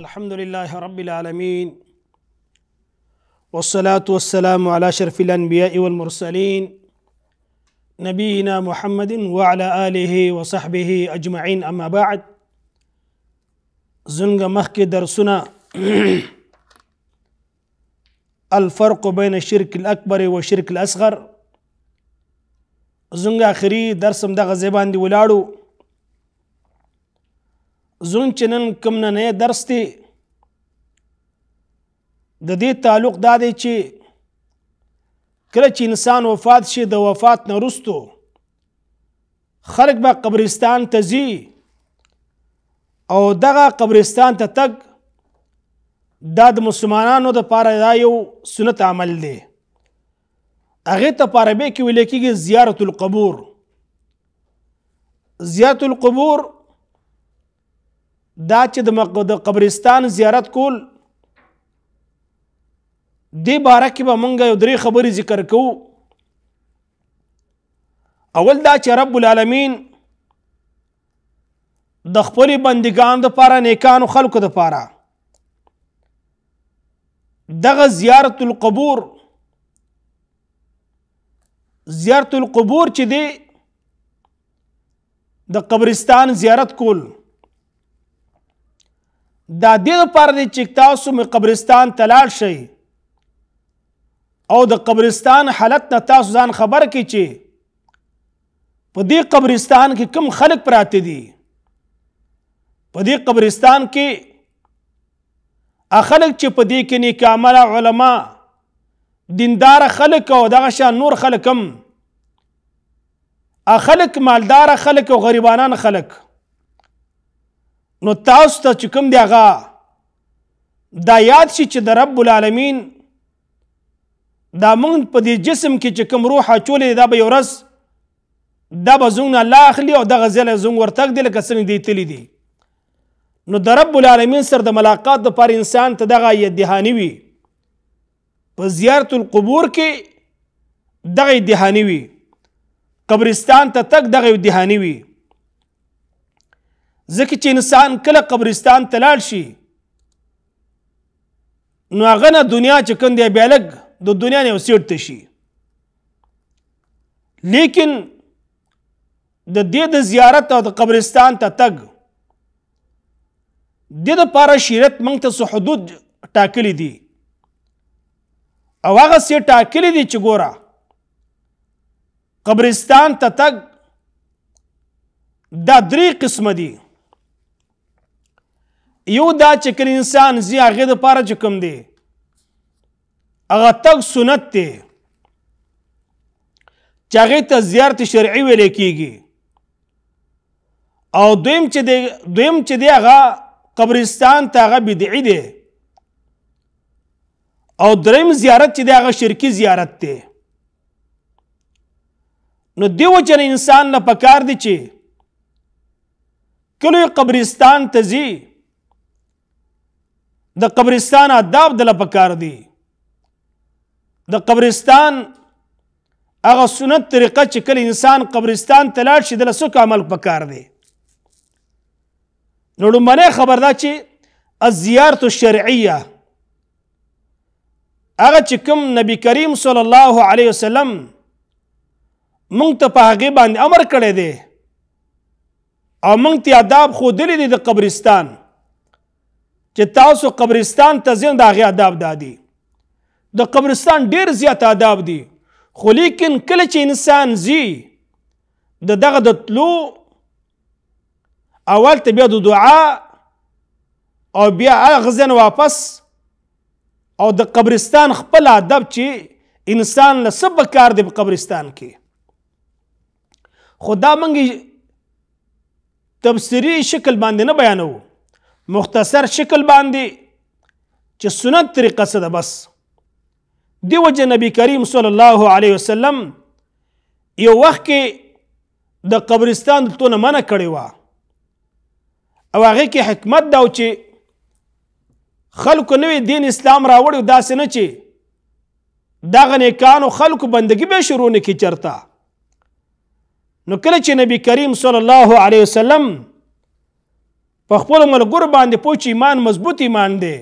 الحمد لله رب العالمين والصلاة والسلام على شرف الأنبياء والمرسلين نبينا محمد وعلى آله وصحبه أجمعين أما بعد زنغ مخك درسنا الفرق بين الشرك الأكبر والشرك الأصغر زنغ آخري درسم دغ زبان دي ولادو زون چې نن کوم نننی درس دی د دې تعلق دا دی چې کله چې انسان وفات شي د وفات نه وروستو خلک به قبرستان ته ځي او دغه قبرستان ته تګ دا د مسلمانانو د پاره دا یو سنت عمل دی هغې ته پاربې کې ویل کېږي زیارت القبور زیارت القبور دا چې د قبرستان زیارت کول دی باره کې به مونږ یو درې خبرې ذکر کوو اول دا چې رب العالمین د خپل بندگان د پاره نیکانو خلکو د پاره دغه زیارت القبور زیارت القبور چې دی د قبرستان زیارت کول دا د لپاره دی چې تاسو مې قبرستان تلال شئ او د قبرستان حالت نه تاسو ځان خبر کی چې په دې قبرستان کې کم خلک پراته دي په دې قبرستان کې اخلک چې په دې کې نیک عمل علما دیندار خلک او دغه شان نور خلک هم اخلک مالدار خلک او غریبانان خلک نو تاسو ته چې کوم دی هغه دا یاد شي چې د رب العالمین دا مونږ په دې جسم کې چې کوم روح اچولې دا به یو ورځ دا به زموږ نه الله اخلي او دغه ځای له زموږ ورتګ دی لکه څنګه دی تللی دی نو د رب العالمین سره د ملاقات دپاره انسان ته دغه یدهاني وي په زیارت القبور کې دغه یدهاني وي قبرستان ته تک دغه یدهاني وي ځکه چې انسان کله قبرستان ته لاړ شي نو هغه نه دنیا چې کوم دی بیا لږ د دنیا نه وسیټ ته شي لیکن د دې د زیارت او د قبرستان ته تګ د دې لپاره شریعت موږ ته حدود ټاکلي دي او هغه سي ټاکلي دي چې ګوره قبرستان ته تګ دا درې قسمه دي یو دا چې کله انسان زی هغه د پاره چکم دی هغه تک سنت دی چې هغه ته زیارت شرعي ویل کیږي او دویم چې دی دویم چې دی هغه قبرستان ته هغه بدعي دی او دریم زیارت چې دی هغه شرکی زیارت دی نو دیو چې انسان نه پکار دی چې کله قبرستان ته ځي د قبرستان آداب دله پکار دی د قبرستان هغه سنت طریقه چې کله انسان قبرستان ته لاړ شي دله څوک عمل پکار دی نو لومبنۍ خبر دا چې الزیارت الشرعیه هغه چې کوم نبی کریم صلی الله علیه وسلم مونږ ته په هغه باندې امر کړی دی او مونږ ته آداب خو دلی دی د قبرستان چې تاسو قبرستان ته ځین د هغې آداب دا دي د قبرستان ډیر زیات آداب دي خو لیکن کله چې انسان ځي د دغه د تلو اول ته بیا د دعا او بیا هغه ځین واپس او د قبرستان خپل ادب چې انسان له سب کار دی په قبرستان کې خدا منګي تبصری شکل باندې نه بیانوو مختصر شکل باندې چې سنت طریقه څه ده بس دیو جن نبی کریم صلی الله علیه وسلم یو وخت کې د قبرستان تلونه منع کړی و او هغه کې حکمت دا چې خلکو نوې دین اسلام راوړی داسې نه چې دغه نیکانو خلکو بندگی به شروع نه کی چرته نو کله چې نبی کریم صلی الله علیه وسلم په خپل ملګرو باندې پوه چې ایمان مضبوط ایمان دی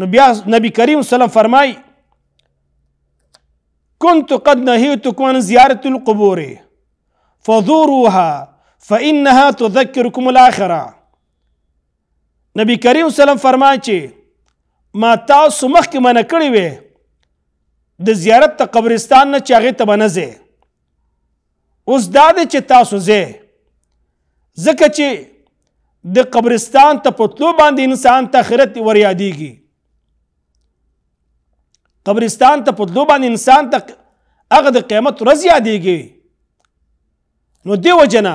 نو بیا نبی کریم صلی الله فرمای كنت قد نهيتكم عن زيارة القبور فزوروها فإنها تذكركم الآخرة نبی کریم صلی الله فرمای چې ما تاسو مخکې منع کړی وې د زیارت ته قبرستان نه چې هغې ته به نه ځې اوس دا دی چې تاسو ځې ځکه چې د قبرستان ته پتلو باندې انسان ته آخرت ور یادېږي قبرستان ته پتلو باندې انسان ته هغه د قیامت ورځ یادېږي نو دی وجنه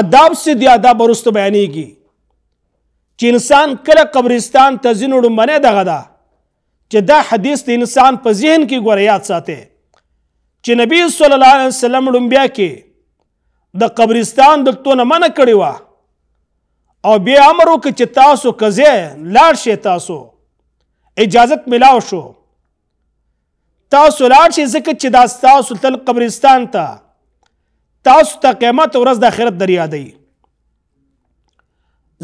اداب سے دی اداب ورستو بیانېږي چې انسان کله قبرستان ته ځینو ړومبنۍ دغه ده چې دا حدیث د انسان په ذهن کې ګوره یاد ساتي چې نبی صلی الله علیه وسلم ړومبیا کې د قبرستان د تونه منع کړی وه او بیا امر وکړي چې تاسو کزه لاړ شئ تاسو اجازت ملاو شو تاسو لاړ شئ ځکه چې دا تاسو تل قبرستان ته تا. تاسو ته قیامت ورځ د آخرت دریا دی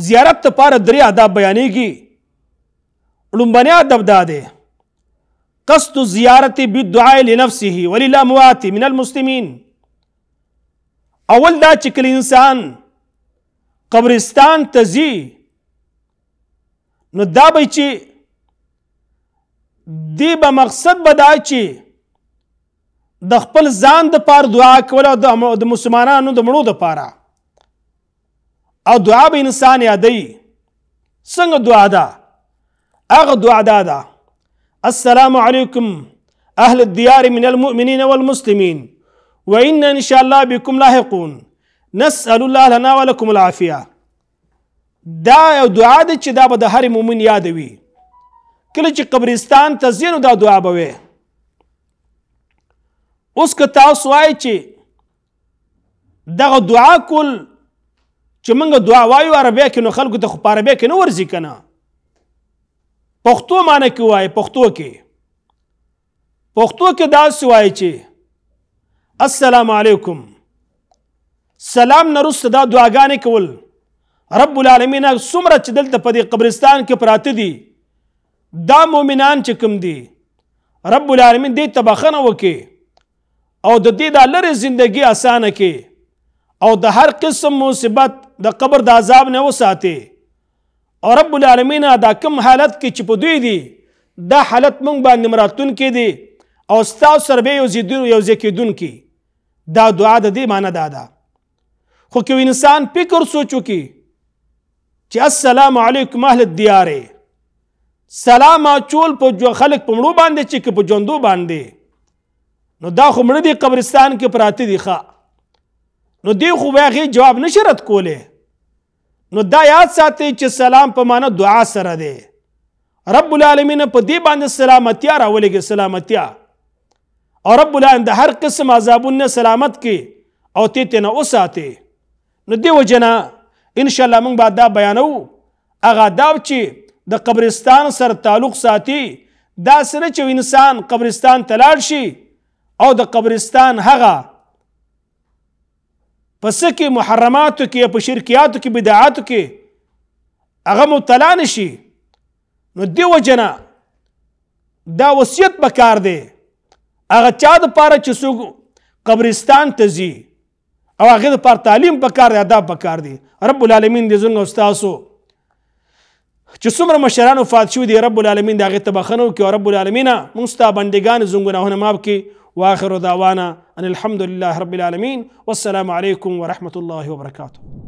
زیارت ته پاره درې آداب بیانېږي لومبنی ادب دا دی قصد زیارت بالدعاء لنفسه وللاموات من المسلمين اول دا چې انسان قبرستان ته ځي نو دا به چې دی به مقصد به دا چې د خپل ځان د پار دعا کول او د مسلمانانو د مړو د پاره او دعا به انسان یادوي څنګه دعا ده هغه دعا دا ده السلام علیکم اهل الديار من المؤمنين والمسلمين وإن إن شاء الله بكم لاحقون نسأل الله لنا ولكم العافيه دا یو دعا ده چې دا به د هر مؤمن یاد وي کله چې قبرستان ته ځینو دا دعا به وي اوس که تاسو وایئ چې دغه دعا کول چې موږ دعا وایو عربی کې نو خلکو ته خو په عربی کې نه ورځي که نه پښتو معنی کې وایي پښتو کې پښتو کې داسې وایي چې السلام علیکم سلام نرسته دا دعاګانې کول رب العالمین څومره چې دلته په دې قبرستان کې پراته دي دا مؤمنان چې کوم دي رب العالمین دې ته بخښنه وکړي او د دې د لرې زندگی اسانه کړي او د هر قسم مصیبت د قبر د عذاب نه وساتي او رب العالمین دا کم حالت کې چې په دوی دي دا حالت مونږ باندې مراتون کې دي او ستاسو سره به یو ځای کېدون کې دا دعا د دې معنی دا ده خو که انسان فکر سوچو کی چې السلام علیکم اهل الدیارې سلام اچول په جو خلک په مړو باندې چې که په جوندو باندې نو دا خو مړه دي قبرستان کې پراته دي ښه نو دی خو بیا جواب نه شرط کوله نو دا یاد ساتي چې سلام په معنا دعا سره دی رب العالمین په دې باندې سلامتیا راولېږي سلامتیا او رب العالمین د هر قسم عذابونو سلامت کې او تیته نه اوساته نو دیو جنا ان شاء الله موږ به دا بیانو هغه دا چې د قبرستان سره تعلق ساتي دا سره چې انسان قبرستان تلاړ شي او د قبرستان هغه پس کې محرماتو کې په شرکیاتو کې بدعاتو کې هغه مبتلا نشي نو دیو جنا دا وصیت به کار دی هغه چا د پاره چې څوک قبرستان ته ځي او هغه د پر تعلیم په کار دی ادب په کار دی رب العالمین دې زنګ استادو چې څومره مشران وفات شو دي رب العالمین دا غي تبخنو کې رب العالمین مستا بندگان زنګونه ماب کې واخر دعوانا ان الحمد لله رب العالمين والسلام عليكم ورحمه الله وبركاته